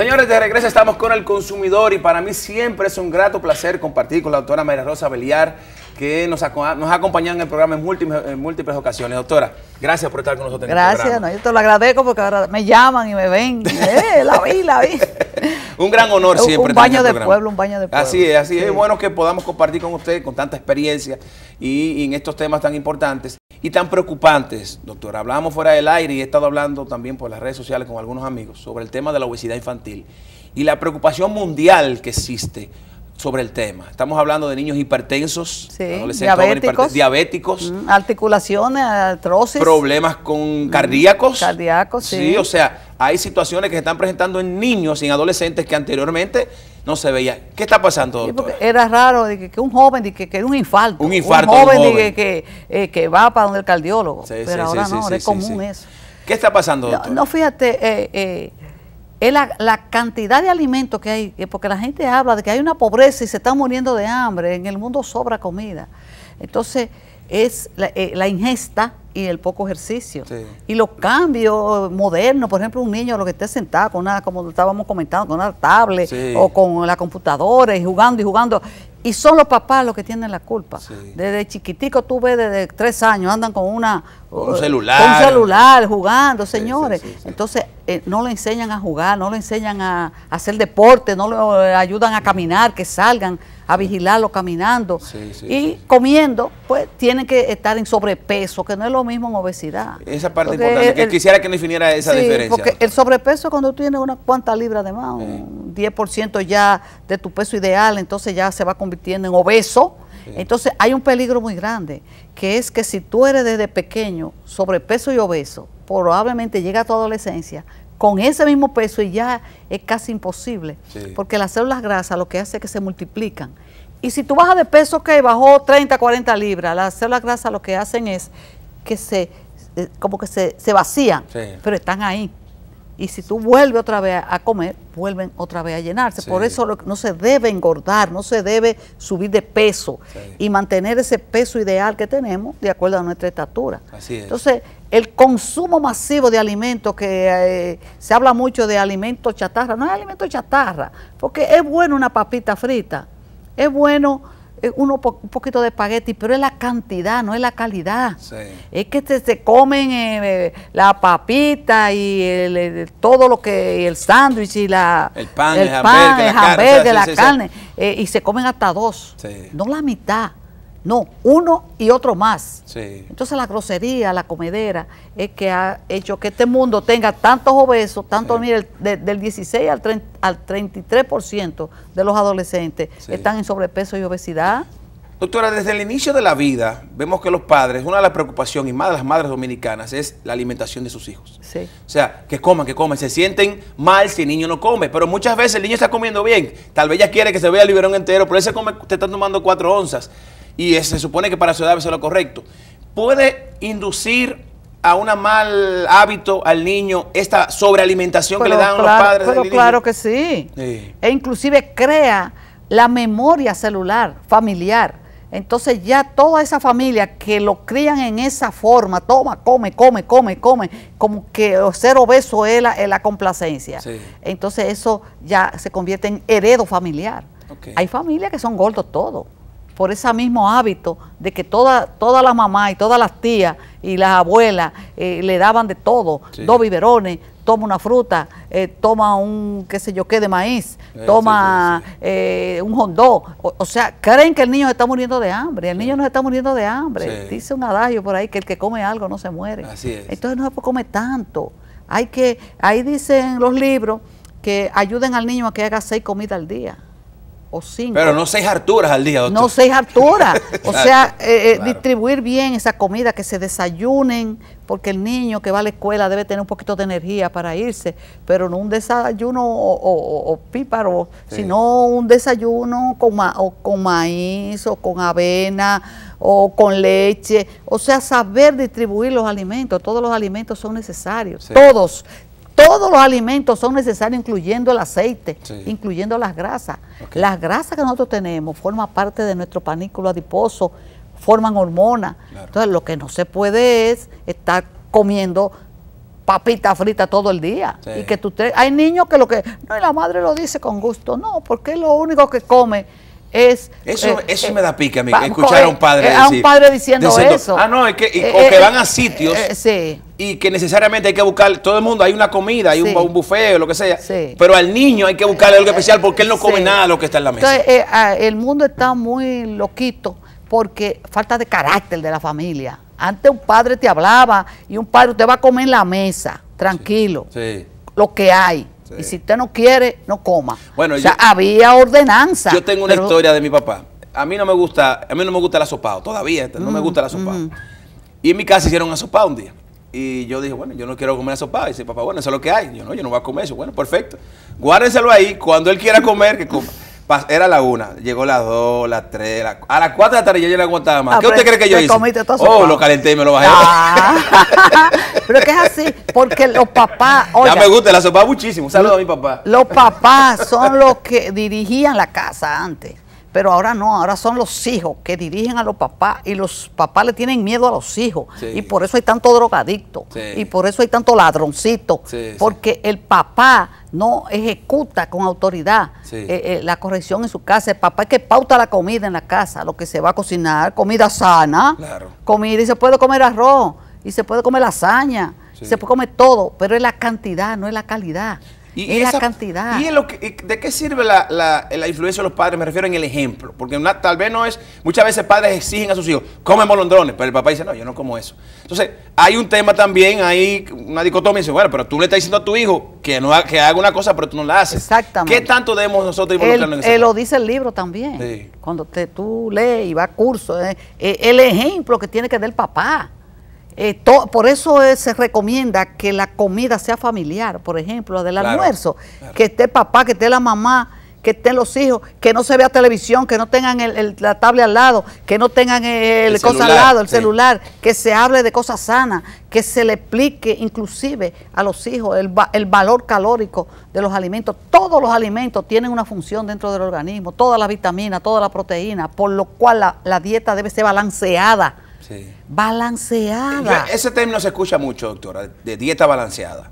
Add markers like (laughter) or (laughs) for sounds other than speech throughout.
Señores, de regreso estamos con el consumidor y para mí siempre es un grato placer compartir con la doctora María Rosa Beliar, que nos, ha, nos ha acompañado en el programa en múltiples, ocasiones. Doctora, gracias por estar con nosotros. Gracias, en este no, yo te lo agradezco porque ahora me llaman y me ven. (laughs) Eh, la vi, la vi. (laughs) un gran honor siempre. Un baño este de pueblo, un baño de pueblo. Así es, así es. es. bueno que podamos compartir con usted con tanta experiencia y en estos temas tan importantes y tan preocupantes. Doctor, hablábamos fuera del aire y he estado hablando también por las redes sociales con algunos amigos sobre el tema de la obesidad infantil y la preocupación mundial que existe sobre el tema. Estamos hablando de niños hipertensos, diabéticos, mm, articulaciones, atroces, problemas con mm, cardíacos. cardíacos, sí. Sí, o sea, hay situaciones que se están presentando en niños y en adolescentes que anteriormente no se veía. ¿Qué está pasando, era raro que, un joven, que, que un infarto. Un infarto. Un joven, eh, que, va para donde el cardiólogo. pero ahora no, es común eso. ¿Qué está pasando, No, fíjate, eh, eh, es la, la, cantidad de alimentos que hay, porque la gente habla de que hay una pobreza y se están muriendo de hambre, en el mundo sobra comida. Entonces, es eh, la, ingesta y el poco ejercicio. Y los cambios modernos, por ejemplo, un niño lo que esté sentado con una, como estábamos comentando, con una tablet o con la computadora y jugando y jugando. Y son los papás los que tienen la culpa. Desde chiquitico tú ves desde tres años, andan con una uh, un celular, celular jugando, señores. Entonces eh, no le enseñan a jugar, no le enseñan a, a hacer deporte, no le eh, ayudan a caminar, que salgan a vigilarlo caminando y comiendo, pues tienen que estar en sobrepeso, que no es lo mismo en obesidad. Esa parte importante, que quisiera que no definiera esa diferencia. Porque el sobrepeso es cuando tienes unas cuantas libras de más, un 10% ya de tu peso ideal, entonces ya se va convirtiendo en obeso. Entonces hay un peligro muy grande, que es que si tú eres desde pequeño sobrepeso y obeso, probablemente llega a tu adolescencia con ese mismo peso y ya es casi imposible, porque las células grasas lo que hace es que se multiplican. Y si tú bajas de peso, que bajó 30, 40 libras, las células grasas lo que hacen es que se, eh, como que se, se vacían, pero están ahí. Y si tú vuelves otra vez a comer, vuelven otra vez a llenarse. Por eso no se debe engordar, no se debe subir de peso y mantener ese peso ideal que tenemos de acuerdo a nuestra estatura. Así es. Entonces, el consumo masivo de alimentos, que eh, se habla mucho de alimentos chatarra, no es alimento chatarra, porque es bueno una papita frita, es bueno eh, uno un poquito de espagueti, pero es la cantidad, no es la calidad. Es que se, comen eh, la papita y todo lo que, el sándwich y la... El pan, el, pan, la, carne, y se comen hasta dos, no la mitad. No, uno y otro más. Entonces la grosería, la comedera, es que ha hecho que este mundo tenga tantos obesos, tanto, del 16 al, 33% de los adolescentes están en sobrepeso y obesidad. Doctora, desde el inicio de la vida vemos que los padres, una de las preocupaciones y más de las madres dominicanas es la alimentación de sus hijos. O sea, que coman, que coman. Se sienten mal si el niño no come, pero muchas veces el niño está comiendo bien. Tal vez ya quiere que se vea el biberón entero, pero ese se come, te están tomando cuatro onzas y se supone que para su edad es lo correcto. ¿Puede inducir a un mal hábito al niño esta sobrealimentación que le dan los padres? Pero claro que sí. E inclusive crea la memoria celular familiar. Entonces ya toda esa familia que lo crían en esa forma, toma, come, come, come, come, como que ser obeso es la, complacencia. Entonces eso ya se convierte en heredo familiar. Hay familias que son gordos todos por ese mismo hábito de que toda, toda la mamá y todas las tías y las abuelas eh, le daban de todo, dos biberones, toma una fruta, eh, toma un qué sé yo qué de maíz, eh, toma un hondó. O, sea, creen que el niño está muriendo de hambre. El niño no está muriendo de hambre. Dice un adagio por ahí que el que come algo no se muere. Entonces no se puede comer tanto. Hay que, ahí dicen los libros que ayuden al niño a que haga seis comidas al día. Pero no seis alturas al día, doctor. No seis harturas. (laughs) o sea, eh, eh, distribuir bien esa comida, que se desayunen, porque el niño que va a la escuela debe tener un poquito de energía para irse, pero no un desayuno o, o píparo, sino un desayuno con, o con maíz o con avena o con leche. O sea, saber distribuir los alimentos. Todos los alimentos son necesarios. Todos todos los alimentos son necesarios, incluyendo el aceite, incluyendo las grasas. Las grasas que nosotros tenemos forman parte de nuestro panículo adiposo, forman hormonas. Entonces, lo que no se puede es estar comiendo papita frita todo el día. Y que tú te... Hay niños que lo que... No, y la madre lo dice con gusto. No, porque es lo único que come eso, eh, eso eh, me da pique a escuchar a un eh, padre A un padre diciendo, eso. Ah, no, es que, o que van a sitios y que necesariamente hay que buscar, todo el mundo, hay una comida, hay un, bufeo buffet lo que sea, pero al niño hay que buscarle algo especial porque él no come nada lo que está en la mesa. Ah, el mundo está muy loquito porque falta de carácter de la familia. Antes un padre te hablaba y un padre te va a comer en la mesa, tranquilo, Sí. lo que hay. Y si usted no quiere, no coma. Bueno, o sea, había ordenanza. Yo tengo una historia de mi papá. A mí no me gusta, a mí no me gusta el asopado, todavía, este, no me mm, gusta el asopado. Mm. Y en mi casa hicieron asopado un día. Y yo dije, bueno, yo no quiero comer asopado. Y dice, papá, bueno, eso es lo que hay. Yo no, yo no voy a comer eso. Bueno, perfecto. Guárdenselo ahí. Cuando él quiera comer, que coma. Era la una, llegó las dos, las tres, a las cuatro de la tarde yo ya no aguantaba más. ¿Qué usted cree que yo hice? oh, lo calenté y me lo bajé. Ah, (laughs) pero que es así, porque los papás. ya me gusta, la sopa muchísimo. saludos saludo a mi papá. Los papás son los que dirigían la casa antes. Pero ahora no, ahora son los hijos que dirigen a los papás y los papás le tienen miedo a los hijos. Y por eso hay tanto drogadicto y por eso hay tanto ladroncito. porque el papá no ejecuta con autoridad eh, eh, la corrección en su casa. El papá es que pauta la comida en la casa, lo que se va a cocinar, comida sana, comida y se puede comer arroz y se puede comer lasaña, se puede comer todo, pero es la cantidad, no es la calidad. Y esa, la cantidad. ¿Y eh, de qué sirve la, la, influencia de los padres? Me refiero en el ejemplo. Porque una, tal vez no es. Muchas veces padres exigen a sus hijos, Come molondrones, pero el papá dice, no, yo no como eso. Entonces, hay un tema también, hay una dicotomía. Dice, bueno, pero tú le estás diciendo a tu hijo que, no, que haga una cosa, pero tú no la haces. Exactamente. ¿Qué tanto debemos nosotros involucrarnos en eso? lo dice el libro también. Cuando te, tú lees y vas a curso, eh, eh, el ejemplo que tiene que dar el papá. Eh, por eso se recomienda que la comida sea familiar, por ejemplo, del almuerzo, que esté el papá, que esté la mamá, que estén los hijos, que no se vea televisión, que no tengan el, la tabla al lado, que no tengan el, celular, lado, el celular, que se hable de cosas sanas, que se le explique inclusive a los hijos el, valor calórico de los alimentos. Todos los alimentos tienen una función dentro del organismo, todas las vitaminas, todas las proteínas, por lo cual la dieta debe ser balanceada Balanceada. ese término se escucha mucho, doctora, de dieta balanceada.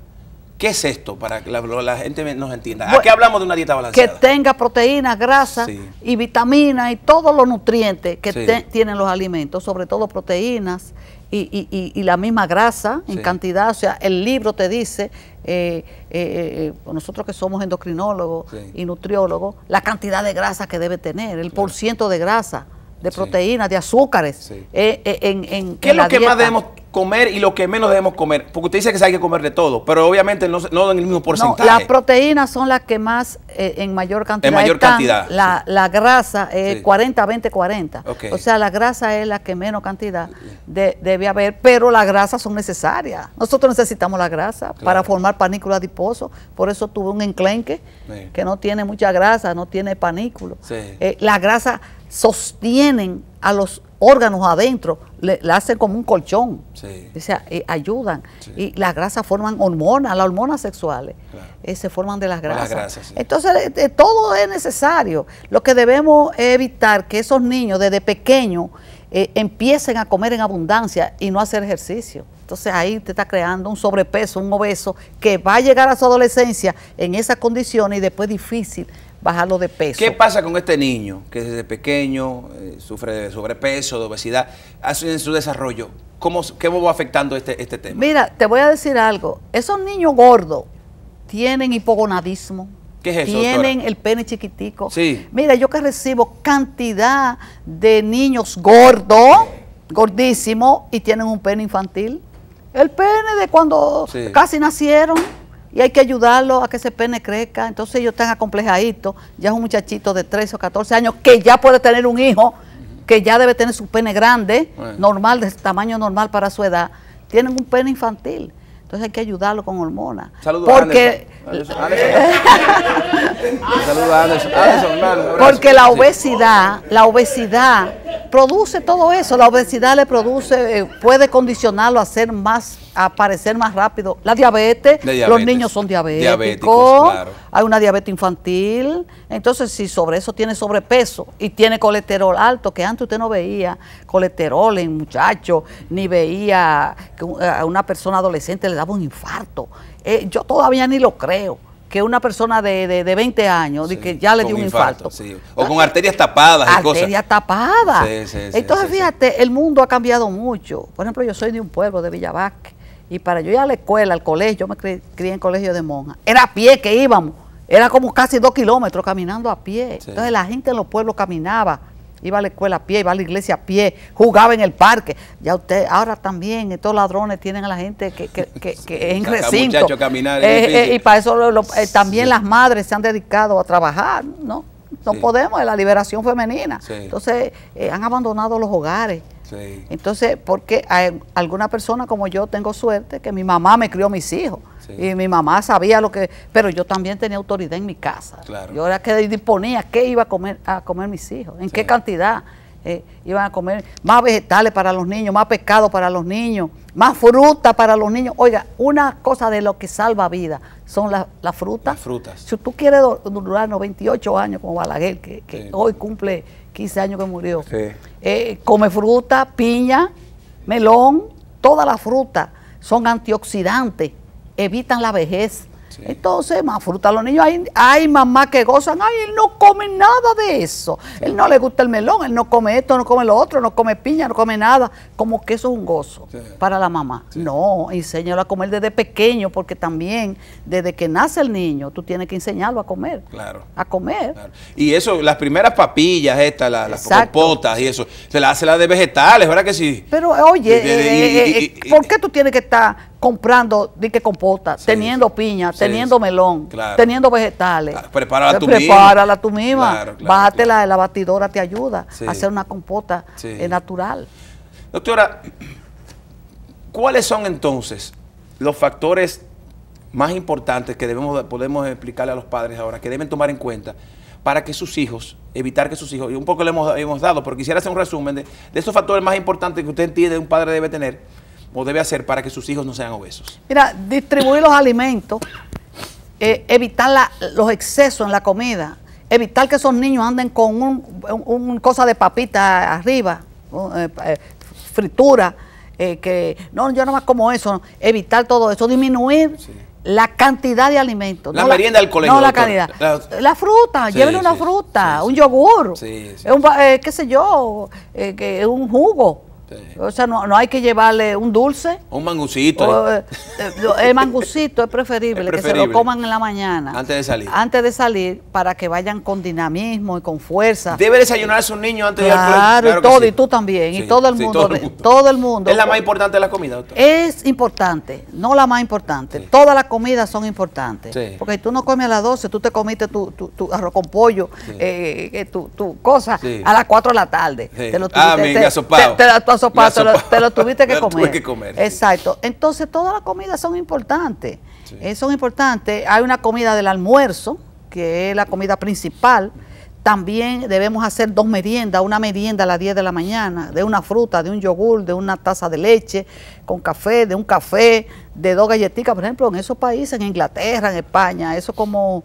¿Qué es esto para que la, gente nos entienda? qué hablamos de una dieta balanceada? Que tenga proteínas, grasas y vitaminas y todos los nutrientes que tienen los alimentos, sobre todo proteínas y, la misma grasa en cantidad. O sea, el libro te dice, eh, eh, eh, nosotros que somos endocrinólogos y nutriólogos, la cantidad de grasa que debe tener, el por de grasa de proteínas, de azúcares. Eh, eh, ¿Qué es lo que más debemos comer y lo que menos debemos comer? Porque usted dice que hay que comer de todo, pero obviamente no, en el mismo porcentaje. No, las proteínas son las que más, eh, en mayor cantidad. En mayor cantidad. La, grasa, es 40, 20, 40. O sea, la grasa es la que menos cantidad debe haber, pero las grasas son necesarias. Nosotros necesitamos la grasa para formar panículo adiposo. Por eso tuve un enclenque que no tiene mucha grasa, no tiene panículo. la grasa sostienen a los órganos adentro, le, hacen como un colchón, eh, ayudan. Y las grasas forman hormonas, las hormonas sexuales eh, se forman de las grasas. Entonces, eh, todo es necesario. Lo que debemos evitar que esos niños desde pequeños empiecen a comer en abundancia y no hacer ejercicio. Entonces ahí te está creando un sobrepeso, un obeso, que va a llegar a su adolescencia en esas condiciones y después difícil bajarlo de peso. ¿Qué pasa con este niño que desde pequeño eh, sufre de sobrepeso, de obesidad, en su desarrollo? ¿Cómo, ¿Qué va afectando este, este tema? Mira, te voy a decir algo. Esos niños gordos tienen hipogonadismo. ¿Qué es eso, tienen el pene chiquitico. Sí. Mira, yo que recibo cantidad de niños gordos, gordísimos, y tienen un pene infantil. El pene de cuando casi nacieron y hay que ayudarlo a que ese pene crezca. Entonces ellos están acomplejaditos. Ya es un muchachito de 13 o 14 años que ya puede tener un hijo, que ya debe tener su pene grande, normal, de tamaño normal para su edad. Tienen un pene infantil. Entonces hay que ayudarlo con hormonas. Saludos porque, a Saludos a porque la obesidad, la obesidad produce todo eso. La obesidad le produce, eh, puede condicionarlo a ser más aparecer más rápido la diabetes, los niños son diabéticos, hay una diabetes infantil, entonces si sobre eso tiene sobrepeso y tiene colesterol alto, que antes usted no veía colesterol en muchachos, ni veía que eh, a una persona adolescente le daba un infarto, eh, yo todavía ni lo creo que una persona de, de, 20 años que ya le dio un infarto. O con arterias tapadas y cosas. Arterias tapadas. Entonces, fíjate, el mundo ha cambiado mucho. Por ejemplo, yo soy de un pueblo de Villavasque y para yo ir a la escuela, al colegio, yo me crié en colegio de Monja, Era a pie que íbamos. Era como casi dos kilómetros caminando a pie. Entonces la gente en los pueblos caminaba. Iba a la escuela a pie, iba a la iglesia a pie, jugaba en el parque. Ya usted, ahora también, estos ladrones tienen a la gente que, que, que, (laughs) en recinto. Eh, eh, y para eso eh, también las madres se han dedicado a trabajar, ¿no? No podemos, podemos, la liberación femenina. Entonces han abandonado los hogares. Entonces, porque alguna persona como yo tengo suerte que mi mamá me crió mis hijos y mi mamá sabía lo que, pero yo también tenía autoridad en mi casa. Yo era que disponía qué iba a comer a comer mis hijos, en qué cantidad eh, iban a comer, más vegetales para los niños, más pescado para los niños, más fruta para los niños. Oiga, una cosa de lo que salva vida son las frutas. frutas. Si tú quieres durar 98 años como Balaguer, que hoy cumple 15 años que murió. Eh, come fruta, piña, melón, toda la fruta son antioxidantes, evitan la vejez, entonces, más fruta a los niños. Hay, hay mamás que gozan, ay, él no come nada de eso. Él no le gusta el melón, él no come esto, no come lo otro, no come piña, no come nada. Como que eso es un gozo para la mamá. No, enséñalo a comer desde pequeño, porque también desde que nace el niño, tú tienes que enseñarlo a comer. Claro. A comer. Y eso, las primeras papillas estas, las, las y eso, se las hace la de vegetales, ¿verdad que sí? Pero oye, ¿por qué tú tienes que estar comprando di que compota, teniendo piña, teniendo melón, teniendo vegetales. Prepara prepárala tú prepárala misma. tú misma. la batidora, te ayuda a hacer una compota eh, natural. Doctora, ¿cuáles son entonces los factores más importantes que debemos podemos explicarle a los padres ahora, que deben tomar en cuenta para que sus hijos, evitar que sus hijos, y un poco le hemos, dado, pero quisiera hacer un resumen de, de esos factores más importantes que usted entiende un padre debe tener o debe hacer para que sus hijos no sean obesos? Mira, distribuir los alimentos, eh, evitar los excesos en la comida, evitar que esos niños anden con un, cosa de papita arriba, eh, eh, fritura, que no, yo no más como eso, evitar todo eso, disminuir. la cantidad de alimentos. La merienda del colegio. No la calidad. La, fruta, llévenle una fruta, un yogur, qué sé yo, un jugo. O sea, no, hay que llevarle un dulce. Un mangucito. Eh, eh, el mangucito es preferible, que se lo coman en la mañana. Antes de salir. Antes de salir, para que vayan con dinamismo y con fuerza. Debe a su niño antes de ir Claro, y todo, y tú también, y todo el, mundo, todo el, mundo, ¿Es la más importante de la comida, doctor? Es importante, no la más importante. Todas las comidas son importantes. Porque tú no comes a las 12, tú te comiste tu, arroz con pollo, eh, tu, cosa, a las 4 de la tarde. Te lo, ah, te, te, te, lo tuviste que (laughs) comer. Exacto. Entonces, todas las comidas son importantes. Eh, son importantes. Hay una comida del almuerzo, que es la comida principal también debemos hacer dos meriendas, una merienda a las 10 de la mañana, de una fruta, de un yogur, de una taza de leche, con café, de un café, de dos galletitas, por ejemplo, en esos países, en Inglaterra, en España, eso como,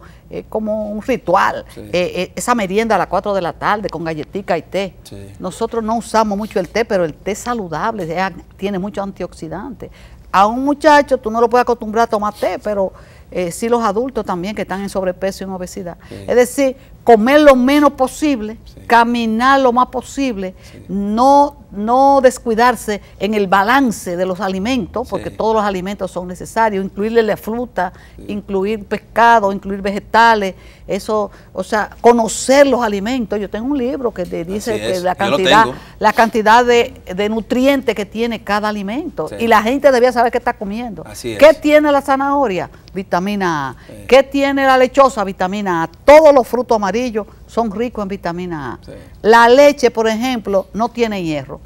como un ritual. Eh, eh, esa merienda a las 4 de la tarde con galletitas y té. Nosotros no usamos mucho el té, pero el té es saludable, tiene muchos antioxidantes a un muchacho tú no lo puedes acostumbrar a tomar té, pero eh, sí los adultos también que están en sobrepeso y en obesidad. Es decir, comer lo menos posible, caminar lo más posible, no, no descuidarse en el balance de los alimentos, porque todos los alimentos son necesarios, incluirle la fruta, incluir pescado, incluir vegetales, eso, o sea, conocer los alimentos. Yo tengo un libro que te dice la cantidad, la cantidad de, nutrientes que tiene cada alimento y la gente debía saber qué está comiendo. ¿Qué tiene la zanahoria? Vitamina A. ¿Qué tiene la lechosa? Vitamina A. Todos los frutos amarillos son ricos en vitamina A. La leche, por ejemplo, no tiene hierro.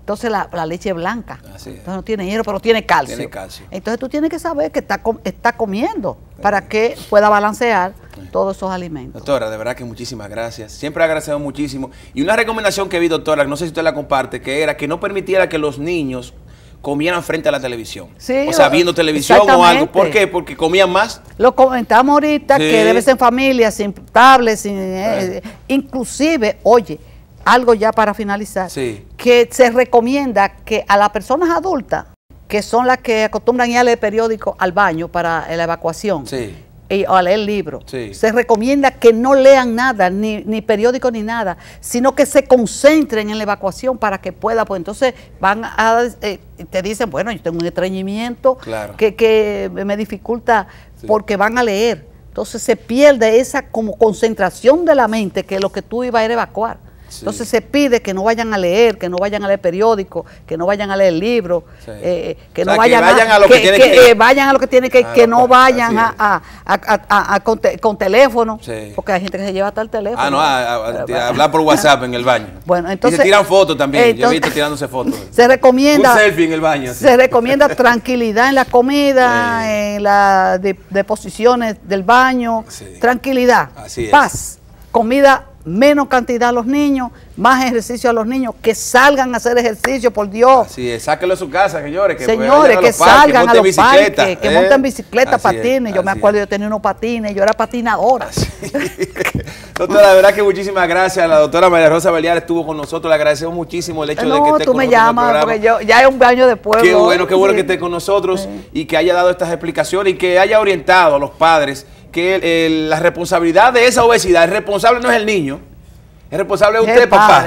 Entonces la, leche blanca. Entonces no tiene hierro, pero tiene calcio. Tiene calcio. Entonces tú tienes que saber que está, está comiendo para que pueda balancear todos esos alimentos. Doctora, de verdad que muchísimas gracias. Siempre agradecido muchísimo. Y una recomendación que vi, doctora, no sé si usted la comparte, que era que no permitiera que los niños comieran frente a la televisión. Sí, o sea, viendo televisión o algo. ¿Por qué? Porque comían más. Lo comentamos ahorita, que debe ser en familia, sin tablets, sin... Eh, inclusive, oye, algo ya para finalizar, que se recomienda que a las personas adultas, que son las que acostumbran ir al periódico al baño para la evacuación, sí y, o a leer libros. Se recomienda que no lean nada, ni, periódico ni nada, sino que se concentren en la evacuación para que pueda, pues entonces van a, eh, te dicen, bueno, yo tengo un estreñimiento que, que, me dificulta porque van a leer. Entonces se pierde esa como concentración de la mente que lo que tú ibas a ir a evacuar. Entonces se pide que no vayan a leer, que no vayan a leer periódicos, que no vayan a leer libros, eh, eh, que no vayan, a, lo que, que, que eh, vayan a lo que que, que no pues, vayan a, con, teléfono, porque hay gente que se lleva hasta el teléfono. Ah, no, a, hablar por WhatsApp en el (laughs) baño. Bueno, entonces y se tiran fotos también. tirándose fotos. (laughs) Se recomienda un selfie en el baño. Se recomienda tranquilidad en la comida, (laughs) en las deposiciones del baño, tranquilidad, paz, comida menos cantidad a los niños, más ejercicio a los niños, que salgan a hacer ejercicio, por Dios. Sí, sáquenlo de su casa, señores. señores, que salgan a los parques, que, ¿eh? monten, bicicleta, patines. yo me acuerdo, yo tenía unos patines, yo era patinadora. Ah, (laughs) doctora, la verdad que muchísimas gracias. La doctora María Rosa Beliar estuvo con nosotros, le agradecemos muchísimo el hecho de que esté tú me llamas, porque ya es un baño después. Qué bueno, qué bueno que esté con nosotros y que haya dado estas explicaciones y que haya orientado a los padres que la responsabilidad de esa obesidad, es responsable no es el niño, es responsable usted, papá.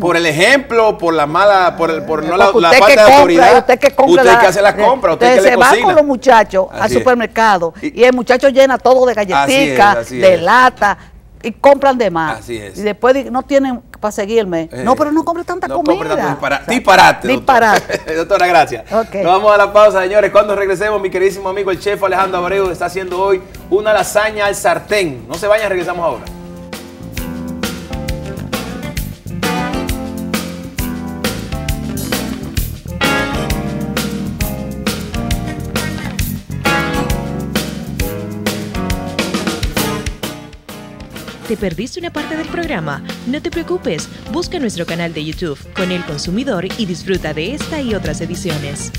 Por el ejemplo, por la mala, por, el, por eh, no la, la, falta de autoridad. Usted que, compra que hace las compras, usted, que se le va cocina. con los muchachos al supermercado y, y, el muchacho llena todo de galletitas, de lata, y compran de más. Así es. Y después no tienen para seguirme. Eh, no, pero no compres tanta comida. disparate. Disparate. (laughs) Doctora, gracias. Nos vamos a la pausa, señores. Cuando regresemos, mi queridísimo amigo, el chef Alejandro Abreu, está haciendo hoy una lasaña al sartén. No se vayan, regresamos ahora. ¿Te perdiste una parte del programa? No te preocupes, busca nuestro canal de YouTube con el consumidor y disfruta de esta y otras ediciones.